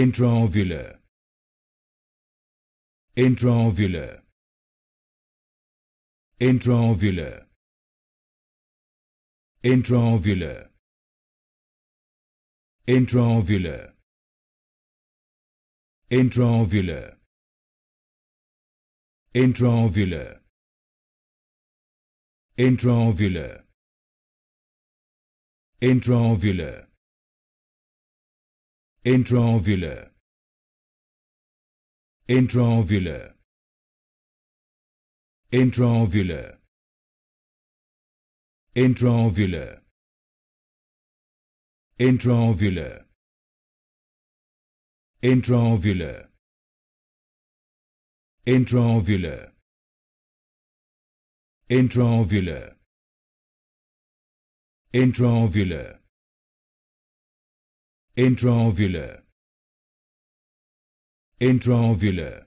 intraovular intraovular intraovular intraovular intraovular intraovular intraovular intraovular intraovular intraovular intraovular intraovular intraovular intraovular intraovular intraovular intraovular intraovular intraovular intraovular